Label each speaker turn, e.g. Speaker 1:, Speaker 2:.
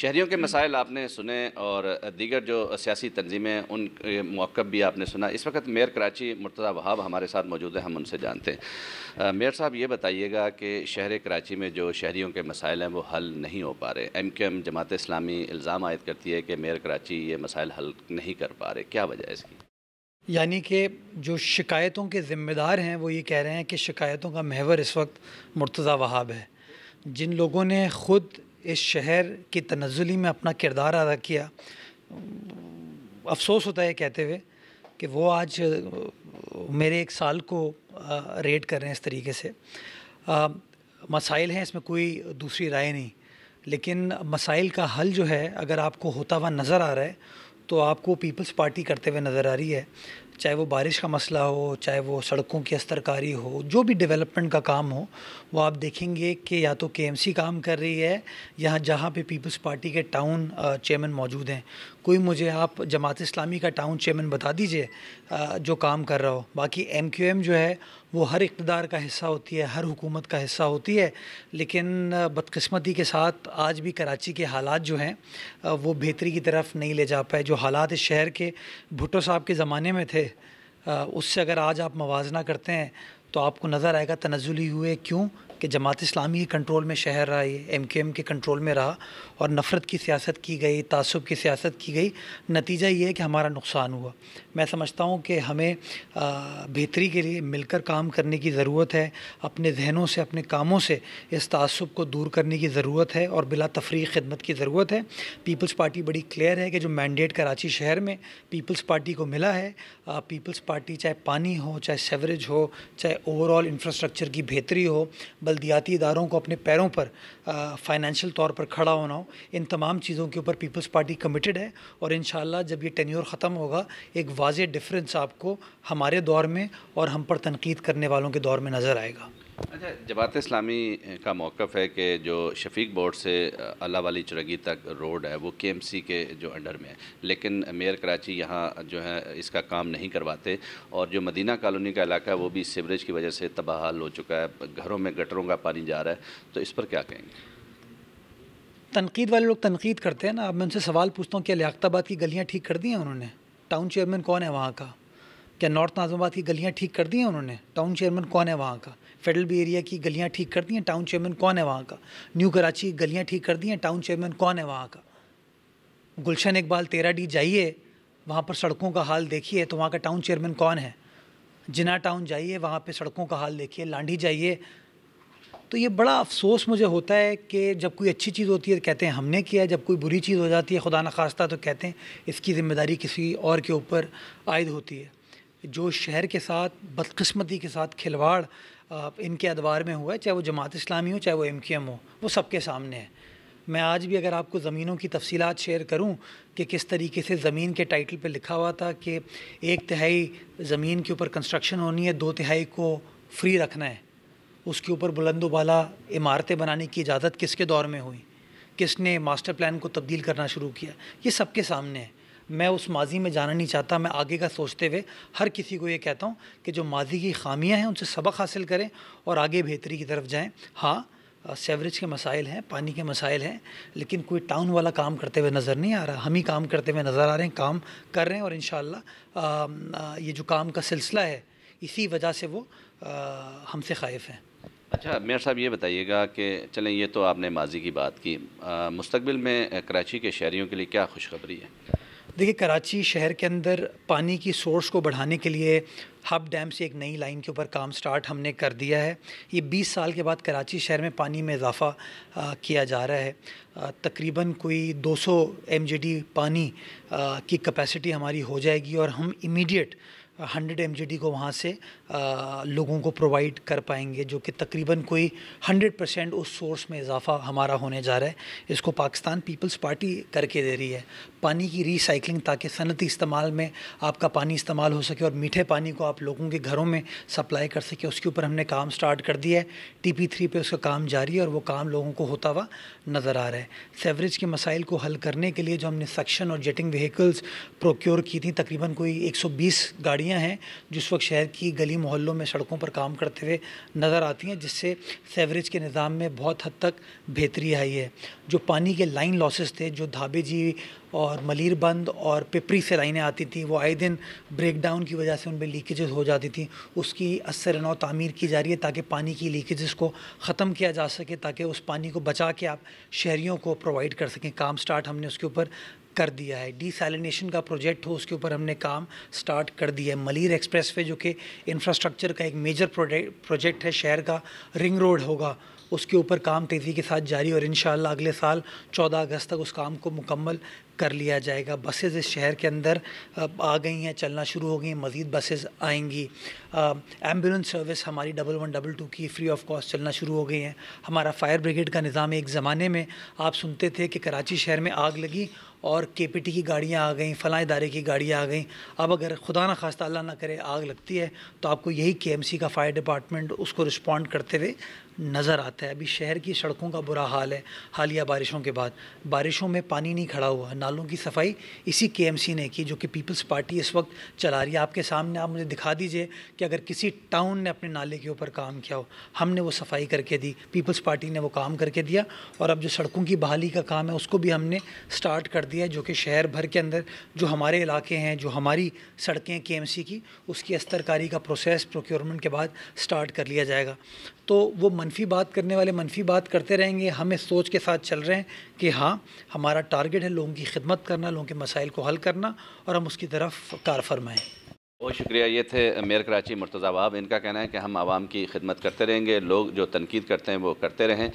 Speaker 1: शहरीों के मसाइल आपने सुने और दीगर जो सियासी तंजीमें उन मौक़ भी आपने सुना इस वक्त मेयर कराची मुर्तज़ा वहाब हमारे साथ मौजूद हैं हम उनसे जानते हैं मेयर साहब ये बताइएगा कि शहर कराची में जो शहरीों के मसाइल हैं वो हल नहीं हो पा रहे M Q M Jamaat Islami इल्ज़ाम आयद करती है कि मेयर कराची ये मसाइल हल नहीं कर पा रहे क्या वजह है इसकी
Speaker 2: यानी कि जो शिकायतों के ज़िम्मेदार हैं वो ये कह रहे हैं कि शिकायतों का महवर इस वक्त मुर्तज़ा वहाब है जिन लोगों ने ख़ुद इस शहर की तनजुली में अपना किरदार अदा किया अफसोस होता है कहते हुए कि वो आज मेरे एक साल को रेड कर रहे हैं इस तरीके से मसाइल हैं इसमें कोई दूसरी राय नहीं लेकिन मसाइल का हल जो है अगर आपको होता हुआ नज़र आ रहा है तो आपको पीपल्स पार्टी करते हुए नज़र आ रही है चाहे वो बारिश का मसला हो चाहे वो सड़कों की अस्तरकारी हो जो भी डेवलपमेंट का काम हो वो आप देखेंगे कि या तो के काम कर रही है यहाँ जहाँ पे पीपल्स पार्टी के टाउन चेयरमैन मौजूद हैं कोई मुझे आप जमात इस्लामी का टाउन चेयरमैन बता दीजिए जो काम कर रहा हो बाकी एम जो है वो हर इकतदार का हिस्सा होती है हर हुकूमत का हिस्सा होती है लेकिन बदकस्मती के साथ आज भी कराची के हालात जो हैं वो बेहतरी की तरफ नहीं ले जा पाए जो हालात इस शहर के भुटो साहब के ज़माने में थे उससे अगर आज आप मवाजना करते हैं तो आपको नज़र आएगा तनजुली हुए क्यों कि जमात इस्लामी के कंट्रोल में शहर रहा ये एम क्यू एम के कंट्रोल में रहा और नफ़रत की सियासत की गई तसब की सियासत की गई नतीजा ये है कि हमारा नुकसान हुआ मैं समझता हूँ कि हमें बेहतरी के लिए मिलकर काम करने की ज़रूरत है अपने जहनों से अपने कामों से इस तसब को दूर करने की ज़रूरत है और बिला तफरी खदमत की ज़रूरत है पीपल्स पार्टी बड़ी क्लियर है कि जो मैंडेट कराची शहर में पीपल्स पार्टी को मिला है पीपल्स पार्टी चाहे पानी हो चाहे सेवरेज हो चाहे ओवरऑल इंफ्रास्ट्रक्चर की बेहतरी हो बल्दियाती इदारों को अपने पैरों पर फाइनेंशियल तौर पर खड़ा होना हो इन तमाम चीज़ों के ऊपर पीपल्स पार्टी कमिटेड है और इन जब ये टेन्योर ख़त्म होगा एक वाज डिफरेंस आपको हमारे दौर में और हम पर तनकीद करने वालों के दौर में नज़र आएगा
Speaker 1: अच्छा जमात इस्लामी का मौक़ है कि जो शफीक बोर्ड से अल्लाह वाली चुरगी तक रोड है वो के एम सी के जो अंडर में है लेकिन मेयर कराची यहाँ जो है इसका काम नहीं करवाते और जो मदीना कॉलोनी का इलाका है वो भी सीवरेज की वजह से हाल हो चुका है घरों में गटरों का पानी जा रहा है तो इस पर क्या कहेंगे
Speaker 2: तनकीद वाले लोग तनकीद करते हैं ना अब मैं उनसे सवाल पूछता हूँ क्या लियाताबाद की गलियाँ ठीक कर दी हैं उन्होंने टाउन चेयरमैन कौन है वहाँ का क्या नॉर्थ नाजमाबाद की गलियाँ ठीक कर दी हैं उन्होंने टाउन चेयरमैन कौन है वहाँ का फेडरल बी एरिया की गलियाँ ठीक कर दी हैं टाउन चेयरमैन कौन है वहाँ का न्यू कराची की गलियाँ ठीक कर दी हैं टाउन चेयरमैन कौन है वहाँ का गुलशन इकबाल तेरा डी जाइए वहाँ पर सड़कों का हाल देखिए तो वहाँ का टाउन चेयरमैन कौन है जिना टाउन जाइए वहाँ पर सड़कों का हाल देखिए लांडी जाइए तो ये बड़ा अफसोस मुझे होता है कि जब कोई अच्छी चीज़ होती है तो कहते हैं हमने किया है जब कोई बुरी चीज़ हो जाती है खुदा न खास्ता तो कहते हैं इसकी ज़िम्मेदारी किसी और के ऊपर आयद होती है जो शहर के साथ बदकस्मती के साथ खिलवाड़ इनके अदवार में हुआ है चाहे वो जमात इस्लामी हो चाहे वो एम हो वो सबके सामने है मैं आज भी अगर आपको ज़मीनों की तफसीलात शेयर करूं कि किस तरीके से ज़मीन के टाइटल पे लिखा हुआ था कि एक तिहाई ज़मीन के ऊपर कंस्ट्रक्शन होनी है दो तिहाई को फ्री रखना है उसके ऊपर बुलंदोबाला इमारतें बनाने की इजाज़त किसके दौर में हुई किसने मास्टर प्लान को तब्दील करना शुरू किया ये सबके सामने है मैं उस माजी में जाना नहीं चाहता मैं आगे का सोचते हुए हर किसी को ये कहता हूँ कि जो माजी की खामियाँ हैं उनसे सबक हासिल करें और आगे बेहतरी की तरफ जाएँ हाँ सेवरेज के मसाइल हैं पानी के मसाइल हैं लेकिन कोई टाउन वाला काम करते हुए नज़र नहीं आ रहा हम ही काम करते हुए नज़र आ रहे हैं काम कर रहे हैं और इन ये जो काम का सिलसिला है इसी वजह से वो हमसे ख़ाइफ हैं
Speaker 1: अच्छा मेयर साहब ये बताइएगा कि चलें ये तो आपने माजी की बात की मुस्तबिल में कराची के शहरीों के लिए क्या खुशखबरी है
Speaker 2: देखिए कराची शहर के अंदर पानी की सोर्स को बढ़ाने के लिए हब डैम से एक नई लाइन के ऊपर काम स्टार्ट हमने कर दिया है ये 20 साल के बाद कराची शहर में पानी में इजाफ़ा किया जा रहा है तकरीबन कोई 200 एम पानी आ, की कैपेसिटी हमारी हो जाएगी और हम इमीडिएट हंड्रेड एम को वहाँ से आ, लोगों को प्रोवाइड कर पाएंगे जो कि तकरीबन कोई हंड्रेड परसेंट उस सोर्स में इजाफा हमारा होने जा रहा है इसको पाकिस्तान पीपल्स पार्टी करके दे रही है पानी की रिसाइकलिंग ताकि सनती इस्तेमाल में आपका पानी इस्तेमाल हो सके और मीठे पानी को आप लोगों के घरों में सप्लाई कर सके उसके ऊपर हमने काम स्टार्ट कर दिया है टी पी थ्री पर उसका काम जारी है और वो काम लोगों को होता हुआ नज़र आ रहा है सेवरेज के मसाइल को हल करने के लिए जो हमने सक्शन और जेटिंग व्हीकल्स प्रोक्योर की थी तकरीबन कोई एक सौ बीस गाड़ियाँ गाड़ियां हैं जिस वक्त शहर की गली मोहल्लों में सड़कों पर काम करते हुए नज़र आती हैं जिससे सेवरेज के निज़ाम में बहुत हद तक बेहतरी आई है जो पानी के लाइन लॉसेस थे जो धाबे जी और मलिर बंद और पिपरी से लाइनें आती थी वो आए दिन ब्रेक डाउन की वजह से उन पर लीकेजेस हो जाती थी उसकी असर नौ तामीर की जा रही है ताकि पानी की लीकेजेस को ख़त्म किया जा सके ताकि उस पानी को बचा के आप शहरीों को प्रोवाइड कर सकें काम स्टार्ट हमने उसके ऊपर कर दिया है सैलिनेशन का प्रोजेक्ट हो उसके ऊपर हमने काम स्टार्ट कर दिया है मलिर एक्सप्रेस वे जो कि इंफ्रास्ट्रक्चर का एक मेजर प्रोजेक्ट है शहर का रिंग रोड होगा उसके ऊपर काम तेज़ी के साथ जारी और इन अगले साल चौदह अगस्त तक उस काम को मुकम्मल कर लिया जाएगा बसेज़ इस शहर के अंदर आ गई हैं चलना शुरू हो गई हैं मज़ीद बसेज़ आएंगी एम्बुलेंस सर्विस हमारी डबल वन डबल टू की फ़्री ऑफ कॉस्ट चलना शुरू हो गई हैं हमारा फ़ायर ब्रिगेड का निज़ाम एक ज़माने में आप सुनते थे कि कराची शहर में आग लगी और के पी टी की गाड़ियाँ आ गई फ़लाँ इदारे की गाड़ियाँ आ गई अब अगर खुदा न खास्ता अल्लाह ना करे आग लगती है तो आपको यही के एम सी का फायर डिपार्टमेंट उसको रिस्पॉन्ड करते हुए नज़र आता है अभी शहर की सड़कों का बुरा हाल है हालिया बारिशों के बाद बारिशों में पानी नहीं खड़ा हुआ ना नालों की सफाई इसी के ने की जो कि पीपल्स पार्टी इस वक्त चला रही है आपके सामने आप मुझे दिखा दीजिए कि अगर किसी टाउन ने अपने नाले के ऊपर काम किया हो हमने वो सफाई करके दी पीपल्स पार्टी ने वो काम करके दिया और अब जो सड़कों की बहाली का काम है उसको भी हमने स्टार्ट कर दिया जो कि शहर भर के अंदर जो हमारे इलाके हैं जो हमारी सड़कें के की उसकी अस्तरकारी का प्रोसेस प्रोक्योरमेंट के बाद स्टार्ट कर लिया जाएगा तो वो मनफी बात करने वाले मनफी बात करते रहेंगे हम इस सोच के साथ चल रहे हैं कि हाँ हमारा टारगेट है लोगों की खिदमत करना लोगों के मसाइल को हल करना और हम उसकी तरफ कार फरमाएँ
Speaker 1: बहुत शुक्रिया ये थे मेयर कराची मुर्तज़ा वहाब इनका कहना है कि हम आवाम की खिदमत करते रहेंगे लोग जो तनकीद करते हैं वो करते रहें